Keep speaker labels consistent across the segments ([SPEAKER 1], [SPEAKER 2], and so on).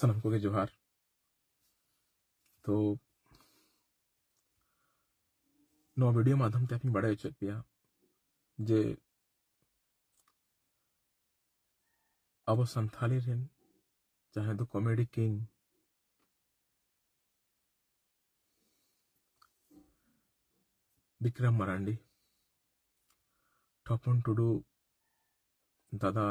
[SPEAKER 1] सनम को के जोहार तो नो वीडियो माध्यम से अपनी बड़ा इच्छा पिया जे अब संथाली रेन चाहे तो comedy king Vikram Marandi top one दादा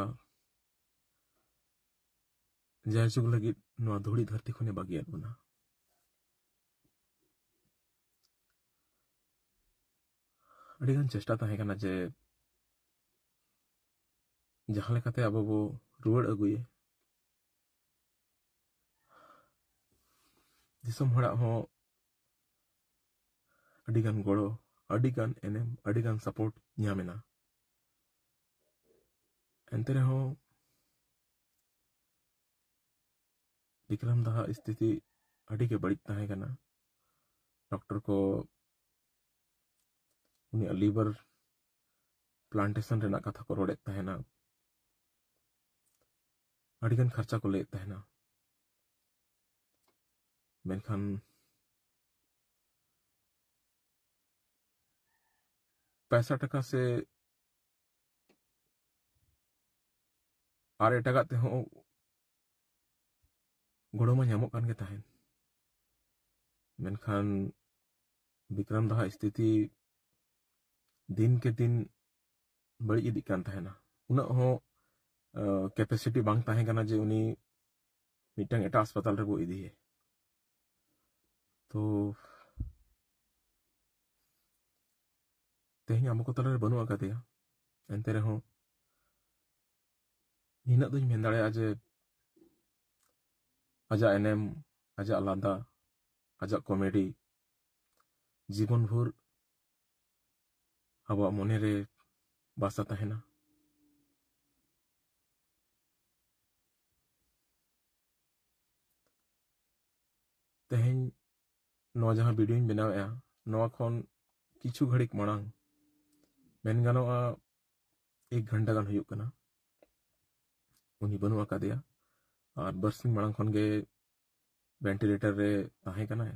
[SPEAKER 1] जयजुग लगी धूड़ी धरती खुने बागी अड़ीगन चेष्टा तहे तो कना जे जहां लेकाते अब वो रुवड़ अगुए दिसम होड़ा हो अड़ीगन गोड़ो अड़ीगन एनेम अड़ीगन सपोर्ट न्यामेना एंतरे हो ವಿಕ್ರಮ್ದಹ ಸ್ಥಿತಿ बड़ी ಬಡಿತಾಯ ना डॉक्टर को उन्हें ಲಿವರ್ प्लांटेशन रेना कथा को रोड़े अड़ी अड़ीगन खर्चा को लेते तहना मेनखान पैसा टका से टका ते हो ᱜᱚᱲᱚ ᱢᱟ ᱧᱟᱢᱚᱜ ᱠᱟᱱ ᱜᱮ ᱛᱟᱦᱮᱱ ᱢᱮᱱᱠᱷᱟᱱ ᱵᱤᱠᱨᱚᱢ ᱫᱚ ᱦᱟᱸᱜ ᱥᱛᱷᱤᱛᱤ ᱫᱤᱱ ᱠᱮ ᱫᱤᱱ ᱵᱟᱹᱲᱤᱡ ᱤᱫᱤᱜ ᱠᱟᱱ ᱛᱟᱦᱮᱱᱟ ᱩᱱᱟᱹᱜ ᱦᱚᱸ ᱠᱮᱯᱟᱥᱤᱴᱤ ᱵᱟᱝ ᱛᱟᱦᱮᱸ ᱠᱟᱱᱟ ᱡᱮ ᱩᱱᱤ ᱢᱤᱫᱴᱟᱝ ᱮᱴᱟᱜ ᱦᱟᱥᱯᱟᱛᱟᱞ ᱨᱮᱵᱚ ᱤᱫᱤᱭᱮ ᱛᱚ ᱛᱮᱦᱮᱧ ᱟᱢᱚ ᱠᱚ ᱛᱟᱞᱟᱨᱮ ᱵᱟᱹᱱᱩᱜ ᱟᱠᱟᱫᱮᱭᱟ ᱮᱱᱛᱮ ᱨᱮᱦᱚᱸ ᱱᱤᱱᱟᱹᱜ ᱫᱚᱧ ᱢᱮᱱ ᱫᱟᱲᱮᱭᱟᱜᱼᱟ ᱡᱮ ᱟᱡᱟᱜ ᱮᱱᱮᱢ ᱟᱡᱟᱜ ᱞᱟᱸᱫᱟ ᱟᱡᱟᱜ ᱠᱚᱢᱮᱰᱤ ᱡᱤᱵᱚᱱ ᱵᱷᱳᱨ ᱟᱵᱚᱣᱟᱜ ᱢᱚᱱᱮᱨᱮ ᱵᱟᱥᱟ ᱛᱟᱦᱮᱱᱟ ᱛᱮᱦᱮᱧ ᱱᱚᱣᱟ ᱡᱟᱦᱟᱸ ᱵᱷᱤᱰᱤᱭᱳᱧ ᱵᱮᱱᱟᱣᱮᱫᱼᱟ ᱱᱚᱣᱟ ᱠᱷᱚᱱ ᱠᱤᱪᱷᱩ ᱜᱷᱟᱹᱲᱤᱠ ᱢᱟᱲᱟᱝ ᱢᱮᱱ ᱜᱟᱱᱚᱜᱼᱟ ᱮᱠ ᱜᱷᱚᱱᱴᱟ ᱜᱟᱱ ᱦᱩᱭᱩᱜ ᱠᱟᱱᱟ ᱩᱱᱤ ᱵᱟᱹᱱᱩᱜ ᱟᱠᱟᱫᱮᱭᱟ ᱟᱨ ᱵᱟᱨᱥᱤᱧ ᱢᱟᱲᱟᱝ ᱠᱷᱚᱱ ᱜᱮ ᱵᱷᱮᱱᱴᱤᱞᱮᱴᱟᱨ ᱨᱮ ᱛᱟᱦᱮᱸ ᱠᱟᱱᱟᱭ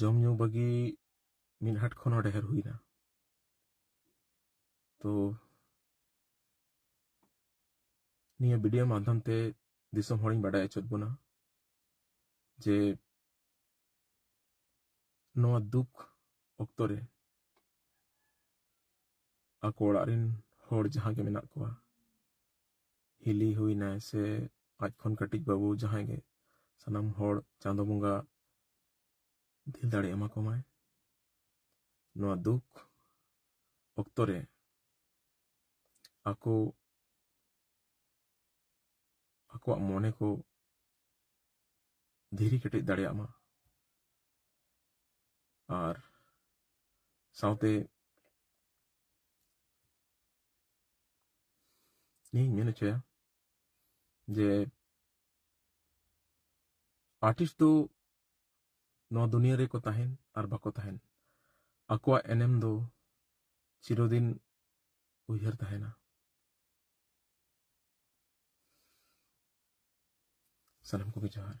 [SPEAKER 1] ᱡᱚᱢ ᱧᱩ ᱵᱟᱹᱜᱤ ᱢᱤᱫ ᱦᱟᱴ ᱠᱷᱚᱱ ᱦᱚᱸ ᱰᱷᱮᱨ ᱦᱩᱭᱱᱟ ᱛᱚ ᱱᱤᱭᱟᱹ ᱵᱷᱤᱰᱤᱭᱳ ᱢᱟᱫᱽᱫᱷᱚᱢ ᱛᱮ ᱫᱤᱥᱚᱢ ᱦᱚᱲᱤᱧ ᱵᱟᱰᱟᱭ ᱦᱚᱪᱚ ᱵᱚᱱᱟ ᱡᱮ ᱱᱚᱣᱟ ᱫᱩᱠ ᱚᱠᱛᱚ ᱨᱮ ᱟᱠᱚ ᱚᱲᱟᱜ ᱨᱮᱱ ᱦᱚᱲ ᱡᱟᱦᱟᱸ ᱜᱮ ᱢᱮᱱᱟᱜ ᱠᱚᱣᱟ हिली होना से आज खन कटिक बाबू जहाँगे सनम होड चांदो बुंगा दिल दाड़े एमा दुख अक्तरे आको आको को धीरे कटे दाड़े आमा आर नहीं मैंने चाहा যে ᱟᱨᱴᱤᱥᱴ ᱫᱚ ᱱᱚᱣᱟ ᱫᱩᱱᱤᱭᱟᱹ ᱨᱮᱠᱚ ᱛᱟᱦᱮᱱ ᱟᱨ ᱵᱟᱠᱚ ᱛᱟᱦᱮᱱ ᱟᱠᱚᱣᱟᱜ ᱮᱱᱮᱢ ᱫᱚ ᱪᱤᱨᱚᱫᱤᱱ ᱩᱭᱦᱟᱹᱨ ᱛᱟᱦᱮᱱᱟ ᱥᱟᱱᱟᱢ ᱠᱚᱜᱮ ᱡᱚᱦᱟᱨ